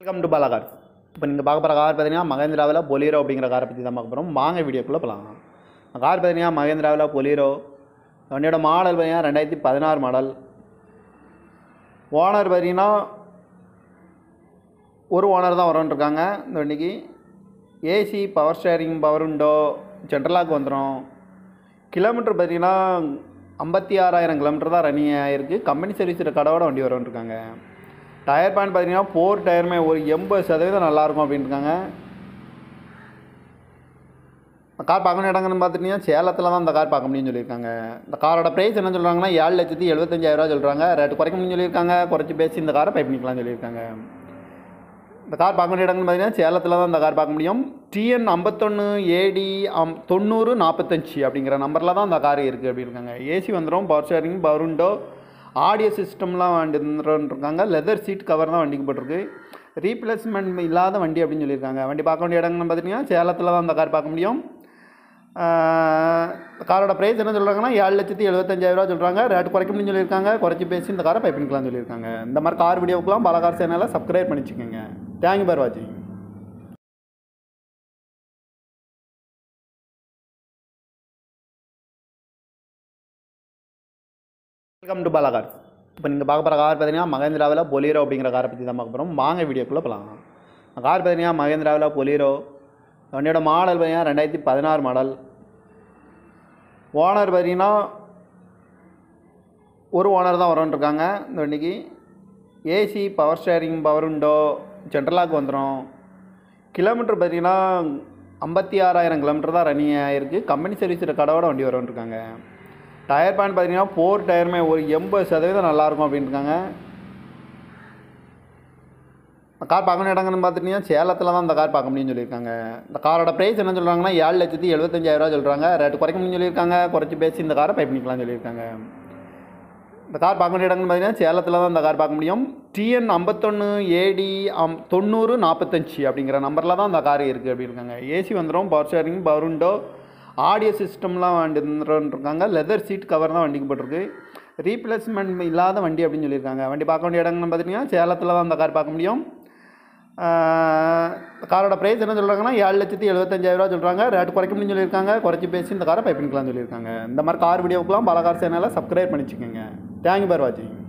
welcome to பாலாகார் இப்போ நீங்கள் பார்க்க போகிற கார் பார்த்தீங்கன்னா மகேந்திராவில் பொலீரோ அப்படிங்கிற காரை பற்றி தான் பார்க்க போகிறோம் வாங்க வீடியோக்குள்ளே போகலாம் கார் பார்த்தீங்கன்னா மகேந்திராவில் பொலீரோ வண்டியோட மாடல் பார்த்தீங்கன்னா ரெண்டாயிரத்தி பதினாறு மாடல் ஓனர் பார்த்தீங்கன்னா ஒரு ஓனர் தான் இருக்காங்க இந்த வண்டிக்கு AC power steering power window central lock வந்துடும் கிலோமீட்டர் பார்த்தீங்கன்னா ஐம்பத்தி ஆறாயிரம் கிலோமீட்டர் தான் ரன்னிங் ஆகிருக்கு கம்பெனி சர்வீஸ் கடவோட வண்டி இருக்காங்க டயர் பேண்ட் பார்த்தீங்கன்னா ஃபோர் டயருமே ஒரு எண்பது சதவீதம் நல்லாயிருக்கும் அப்படின்ட்டுருக்காங்க இருக்காங்க கார் பார்க்கணும் இடங்கன்னு இடங்கள்னு பார்த்துட்டிங்கன்னா சேலத்தில் தான் அந்த கார் பார்க்க முடியும்னு சொல்லியிருக்காங்க இந்த காரோட ப்ரைஸ் என்ன சொல்கிறாங்கன்னா ஏழு லட்சத்தி எழுபத்தஞ்சாயிரரூவா சொல்கிறாங்க ரேட்டு குறைக்க முடியும்னு சொல்லியிருக்காங்க குறைச்சி பேசி இந்த காரை பை பண்ணிக்கலாம்னு சொல்லியிருக்காங்க இந்த கார் பார்க்கணும் இடங்கன்னு பார்த்தீங்கன்னா சேலத்தில் தான் இந்த கார் பார்க்க முடியும் டிஎன் ஐம்பத்தொன்று ஏடி அம் தொண்ணூறு நாற்பத்தஞ்சு அப்படிங்கிற நம்பரில் தான் அந்த கார் இருக்குது இருக்காங்க ஏசி வந்துடும் power steering power window audio சிஸ்டம்லாம் வண்டி லெதர் சீட் கவர் தான் வண்டிக்கு போட்டிருக்கு ரீப்ளேஸ்மெண்ட் இல்லாத வண்டி அப்படின்னு சொல்லியிருக்காங்க வண்டி பார்க்க வேண்டிய இடங்கள்னு பார்த்தீங்கன்னா சேலத்தில் தான் அந்த கார் பார்க்க முடியும் காரோட ப்ரைஸ் என்ன சொல்கிறாங்கன்னா ஏழு லட்சத்தி எழுபத்தஞ்சாயிரரூவா சொல்கிறாங்க ரேட் குறைக்க முடியும்னு சொல்லியிருக்காங்க குறைச்சி பேசி இந்த காரை பண்ணிக்கலாம்னு சொல்லியிருக்காங்க இந்த மாதிரி கார் வீடியோக்கெலாம் பல கார் சேனலை சப்ஸ்கிரைப் பண்ணிச்சுக்கோங்க தேங்க்யூ பார் வாட்சிங் வெல்கம் டு பாலா கார் இப்போ நீங்கள் பார்க்க போகிற கார் பார்த்தீங்கன்னா மகேந்திராவில் பொலீரோ அப்படிங்கிற காரை பற்றி தான் பார்க்க போகிறோம் வாங்க வீடியோக்குள்ளே போகலாம் கார் பார்த்தீங்கன்னா மகேந்திராவில் பொலீரோ வண்டியோட மாடல் பார்த்தீங்கன்னா ரெண்டாயிரத்தி பதினாறு மாடல் ஓனர் பார்த்தீங்கன்னா ஒரு ஓனர் தான் இருக்காங்க இந்த வண்டிக்கு AC power steering power window central lock வந்துடும் கிலோமீட்டர் பார்த்தீங்கன்னா ஐம்பத்தி ஆறாயிரம் கிலோமீட்டர் தான் ரன்னிங் ஆகிருக்கு கம்பெனி சர்வீஸ் கடவோட வண்டி இருக்காங்க டயர் பேண்ட் பார்த்தீங்கன்னா ஃபோர் டயருமே ஒரு எண்பது சதவீதம் நல்லாயிருக்கும் அப்படின்ட்டுருக்காங்க இந்த கார் பார்க்கணும் இடங்கன்னு பார்த்துட்டிங்கன்னா சேலத்தில் தான் இந்த கார் பார்க்க முடியும்னு சொல்லியிருக்காங்க இந்த காரோட ப்ரைஸ் என்ன சொல்கிறாங்கன்னா ஏழு லட்சத்தி எழுபத்தஞ்சாயிரரூவா சொல்கிறாங்க ரேட்டு குறைக்க முடியும்னு சொல்லியிருக்காங்க குறைச்சி பேசி இந்த காரை பை பண்ணிக்கலாம்னு சொல்லியிருக்காங்க இந்த கார் பார்க்க வேண்டிய இடங்கள்னு பார்த்தீங்கன்னா சேலத்தில் தான் இந்த கார் பார்க்க முடியும் டிஎன் ஐம்பத்தொன்று ஏடி அம் தொண்ணூறு நாற்பத்தஞ்சு அப்படிங்கிற நம்பரில் தான் அந்த கார் இருக்குது அப்படின்னு இருக்காங்க ஏசி வந்துடும் power steering power window audio சிஸ்டம்லாம் வாண்டிருக்காங்க லெதர் சீட் கவர் தான் வண்டிக்கு போட்டிருக்கு ரீப்ளேஸ்மெண்ட் இல்லாத வண்டி அப்படின்னு சொல்லியிருக்காங்க வண்டி பார்க்க வேண்டிய இடங்கள்னு பார்த்தீங்கன்னா சேலத்தில் தான் அந்த கார் பார்க்க முடியும் காரோட ப்ரைஸ் என்ன சொல்கிறாங்கன்னா ஏழு லட்சத்தி எழுபத்தஞ்சாயிரரூவா சொல்கிறாங்க ரேட் குறைக்க முடியும்னு சொல்லியிருக்காங்க குறைச்சி பேசி இந்த காரை பைப்பிங்கலாம் சொல்லியிருக்காங்க இந்த மாதிரி கார் வீடியோக்கெலாம் பல கார் சேனலில் சப்ஸ்கிரைப் பண்ணிச்சுக்கோங்க தேங்க்யூ ஃபார் வாட்சிங்